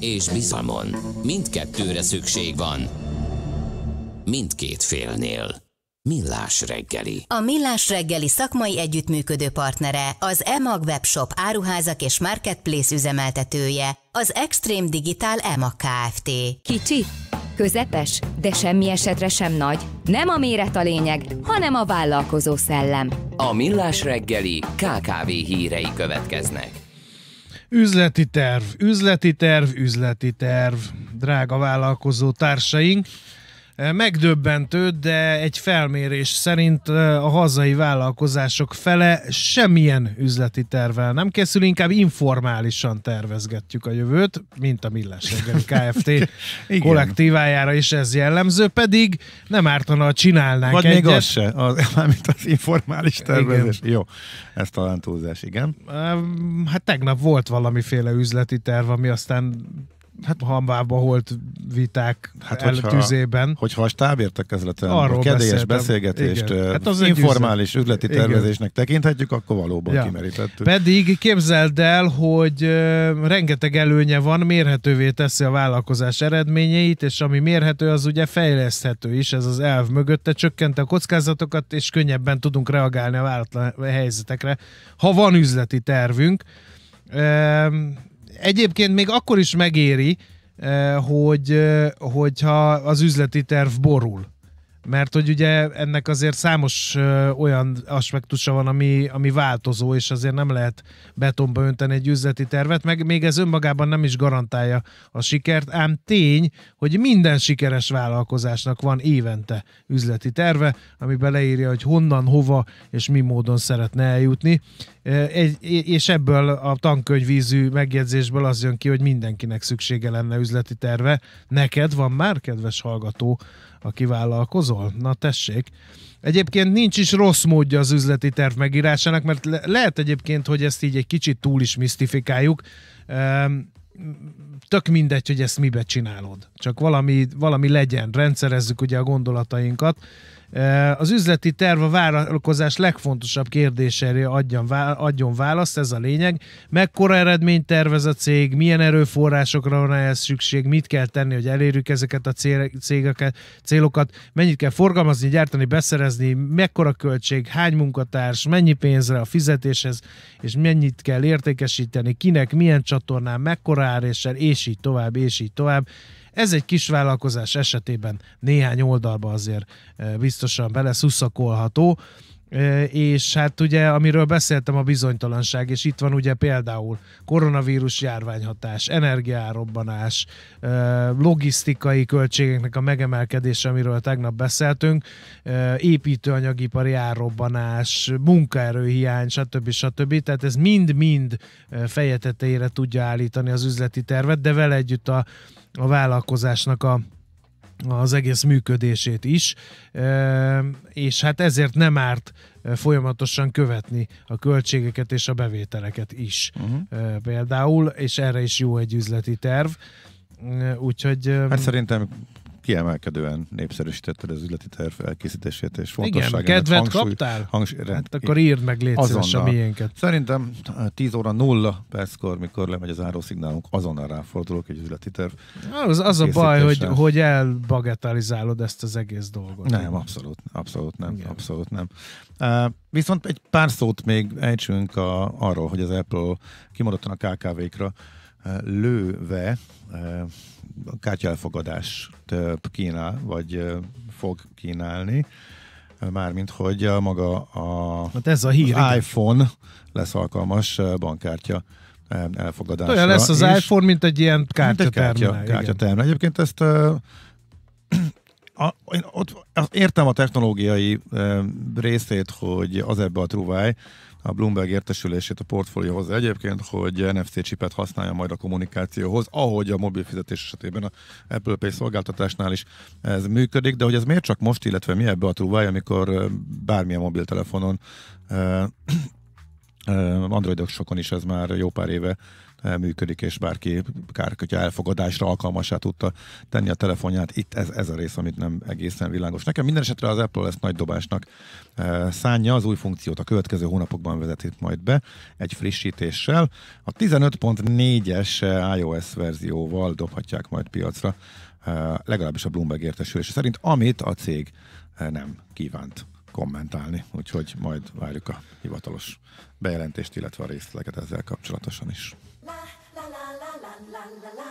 és bizalmon. Mindkettőre szükség van. Mindkét félnél. Millás reggeli. A Millás reggeli szakmai együttműködő partnere, az EMAG webshop áruházak és marketplace üzemeltetője, az Extreme Digital EMAG Kft. Kicsi, közepes, de semmi esetre sem nagy. Nem a méret a lényeg, hanem a vállalkozó szellem. A Millás reggeli KKV hírei következnek. Üzleti terv, üzleti terv, üzleti terv, drága vállalkozó társaink. Eh, megdöbbentő, de egy felmérés szerint eh, a hazai vállalkozások fele semmilyen üzleti tervel nem készül, inkább informálisan tervezgetjük a jövőt, mint a Millás reggeli Kft. kollektívájára is ez jellemző, pedig nem ártana, ha csinálnánk Vagy egyet. még az se, az, mármint az informális tervezés. Igen. Jó, ez talán túlzás, igen. Hát tegnap volt valamiféle üzleti terv, ami aztán hát hamvába holt viták hát el hogyha, tüzében. Hogyha a stábértekezleten Arról a kedélyes beszélgetést igen. hát az informális üzen... üzleti tervezésnek igen. tekinthetjük, akkor valóban ja. kimerítettük. Pedig képzeld el, hogy rengeteg előnye van, mérhetővé teszi a vállalkozás eredményeit, és ami mérhető, az ugye fejleszthető is, ez az elv mögötte csökkente a kockázatokat, és könnyebben tudunk reagálni a váratlan helyzetekre, ha van üzleti tervünk egyébként még akkor is megéri, eh, hogy, eh, hogyha az üzleti terv borul. Mert hogy ugye ennek azért számos ö, olyan aspektusa van, ami, ami változó, és azért nem lehet betonba önteni egy üzleti tervet, meg még ez önmagában nem is garantálja a sikert, ám tény, hogy minden sikeres vállalkozásnak van évente üzleti terve, ami beleírja, hogy honnan, hova és mi módon szeretne eljutni. E, és ebből a tankönyvízű megjegyzésből az jön ki, hogy mindenkinek szüksége lenne üzleti terve. Neked van már, kedves hallgató, aki vállalkozó? szól. Na tessék. Egyébként nincs is rossz módja az üzleti terv megírásának, mert le- lehet egyébként, hogy ezt így egy kicsit túl is misztifikáljuk. Ehm, tök mindegy, hogy ezt mibe csinálod. Csak valami, valami legyen, rendszerezzük ugye a gondolatainkat. E, az üzleti terv a várakozás legfontosabb kérdésére adjon választ, ez a lényeg. Mekkora eredményt tervez a cég, milyen erőforrásokra van ehhez szükség, mit kell tenni, hogy elérjük ezeket a cégeket, célokat, mennyit kell forgalmazni, gyártani, beszerezni, mekkora költség, hány munkatárs, mennyi pénzre a fizetéshez, és mennyit kell értékesíteni, kinek, milyen csatornán, mekkora áréssel, és így tovább, és így tovább. Ez egy kis vállalkozás esetében néhány oldalba azért eh, biztosan beleszuszakolható és hát ugye, amiről beszéltem, a bizonytalanság, és itt van ugye például koronavírus járványhatás, energiárobbanás, logisztikai költségeknek a megemelkedése, amiről tegnap beszéltünk, építőanyagipari árrobbanás, munkaerőhiány, stb. stb. Tehát ez mind-mind feje tetejére tudja állítani az üzleti tervet, de vele együtt a, a vállalkozásnak a, az egész működését is, ehm, és hát ezért nem árt e, folyamatosan követni a költségeket és a bevételeket is uh-huh. például, és erre is jó egy üzleti terv. E, úgyhogy... Ehm, hát szerintem kiemelkedően népszerűsítetted az üzleti terv elkészítését, és fontosságát. Igen, kedvet hangsúly, kaptál? Hangsúly, hát akkor írd meg légy szíves a miénket. Szerintem 10 eh, óra 0 perckor, mikor lemegy az árószignálunk, azonnal ráfordulok egy üzleti terv. Az, az a baj, hogy, hogy elbagetalizálod ezt az egész dolgot. Nem, abszolút, abszolút nem, Igen. abszolút nem. Uh, viszont egy pár szót még ejtsünk a, arról, hogy az Apple kimaradtan a KKV-kra lőve eh, kártyelfogadást kínál, vagy eh, fog kínálni, eh, mármint hogy a maga a, hát ez a hír, az iPhone lesz alkalmas bankkártya elfogadásra. Olyan lesz az iPhone, mint egy ilyen kártyatermel. Kártya, kártya Egyébként ezt én ott értem a technológiai részét, hogy az ebbe a truváj, a Bloomberg értesülését a portfólióhoz egyébként, hogy NFC csipet használja majd a kommunikációhoz, ahogy a mobil fizetés esetében a Apple Pay szolgáltatásnál is ez működik, de hogy ez miért csak most, illetve mi ebbe a truváj, amikor bármilyen mobiltelefonon androidok sokon is ez már jó pár éve működik, és bárki hogyha elfogadásra alkalmasá tudta tenni a telefonját. Itt ez, ez a rész, amit nem egészen világos. Nekem minden esetre az Apple ezt nagy dobásnak e, szánja, az új funkciót a következő hónapokban vezeti majd be egy frissítéssel. A 15.4-es iOS verzióval dobhatják majd piacra e, legalábbis a Bloomberg értesülése szerint, amit a cég e, nem kívánt kommentálni, úgyhogy majd várjuk a hivatalos bejelentést, illetve a részleteket ezzel kapcsolatosan is. la